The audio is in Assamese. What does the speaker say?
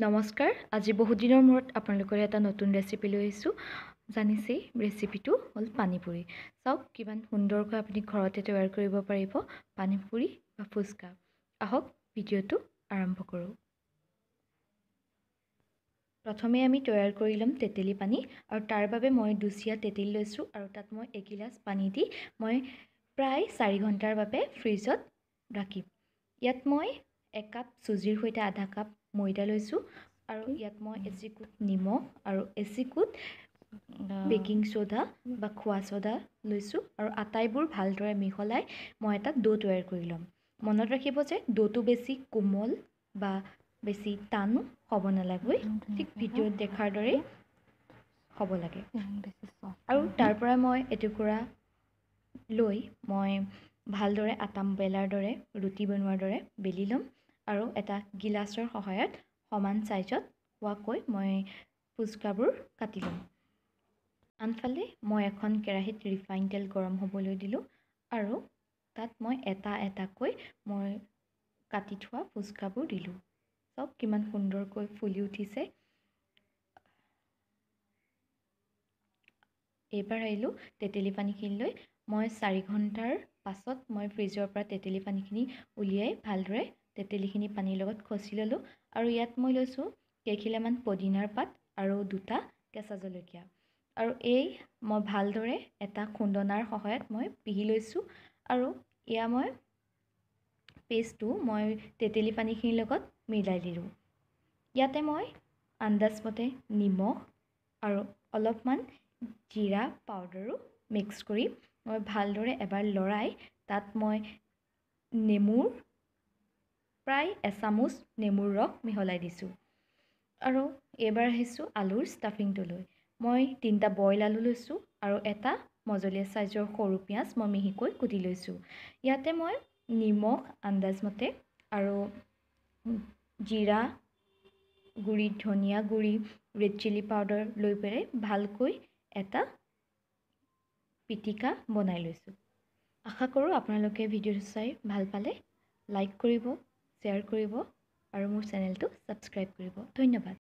নমস্কাৰ আজি বহুত দিনৰ মূৰত আপোনালোকৰ এটা নতুন ৰেচিপি লৈ আহিছোঁ জানিছেই ৰেচিপিটো হ'ল পানীপুৰি চাওক কিমান সুন্দৰকৈ আপুনি ঘৰতে তৈয়াৰ কৰিব পাৰিব পানীপুৰি বা ফুচকা আহক ভিডিঅ'টো আৰম্ভ কৰোঁ প্ৰথমে আমি তৈয়াৰ কৰি ল'ম তেতেলী পানী আৰু তাৰ বাবে মই দুচিয়া তেতেলি লৈছোঁ আৰু তাত মই এগিলাচ পানী দি মই প্ৰায় চাৰি ঘণ্টাৰ বাবে ফ্ৰিজত ৰাখিম ইয়াত মই এক কাপ চুজিৰ সৈতে আধা কাপ ময়দা লৈছোঁ আৰু ইয়াত মই এচিকুট নিমখ আৰু এচিকুট বেকিং চ'ডা বা খোৱা চ'ডা লৈছোঁ আৰু আটাইবোৰ ভালদৰে মিহলাই মই এটা ডো তৈয়াৰ কৰি ল'ম মনত ৰাখিব যে ডোটো বেছি কোমল বা বেছি টানো হ'ব নালাগে ঠিক ভিডিঅ'ত দেখাৰ দৰেই হ'ব লাগে আৰু তাৰ পৰা মই এটুকুৰা লৈ মই ভালদৰে আটাম বেলাৰ দৰে ৰুটি বনোৱাৰ দৰে বেলি ল'ম আৰু এটা গিলাচৰ সহায়ত সমান চাইজত হোৱাকৈ মই ফুচকাবোৰ কাটি ল'ম আনফালে মই এখন কেৰাহীত ৰিফাইন তেল গৰম হ'বলৈ দিলোঁ আৰু তাত মই এটা এটাকৈ মই কাটি থোৱা ফুচকাবোৰ দিলোঁ চব কিমান সুন্দৰকৈ ফুলি উঠিছে এইবাৰ আহিলোঁ তেতেলি পানীখিনিলৈ মই চাৰি ঘণ্টাৰ পাছত মই ফ্ৰিজৰ পৰা তেতেলি পানীখিনি উলিয়াই ভালদৰে তেতেলিখিনি পানীৰ লগত খচি ল'লোঁ আৰু ইয়াত মই লৈছোঁ কেইখিলামান পদিনাৰ পাত আৰু দুটা কেঁচা জলকীয়া আৰু এই মই ভালদৰে এটা খুন্দনাৰ সহায়ত মই পিহি লৈছোঁ আৰু এয়া মই পেষ্টটো মই তেতেলী পানীখিনিৰ লগত মিলাই দিলোঁ ইয়াতে মই আন্দাজমতে নিমখ আৰু অলপমান জিৰা পাউদাৰো মিক্স কৰি মই ভালদৰে এবাৰ লৰাই তাত মই নেমুৰ প্ৰায় এচামুচ নেমুৰ ৰস মিহলাই দিছোঁ আৰু এইবাৰ আহিছোঁ আলুৰ ষ্টাফিংটোলৈ মই তিনিটা বইল আলু লৈছোঁ আৰু এটা মজলীয়া চাইজৰ সৰু পিঁয়াজ মই মিহিকৈ কুটি লৈছোঁ ইয়াতে মই নিমখ আন্দাজমতে আৰু জিৰা গুড়ি ধনিয়া গুড়ি ৰেড চিলি পাউডাৰ লৈ পেলাই ভালকৈ এটা পিটিকা বনাই লৈছোঁ আশা কৰোঁ আপোনালোকে ভিডিঅ'টো চাই ভাল পালে লাইক কৰিব শ্বেয়াৰ কৰিব আৰু মোৰ চেনেলটো ছাবস্ক্ৰাইব কৰিব ধন্যবাদ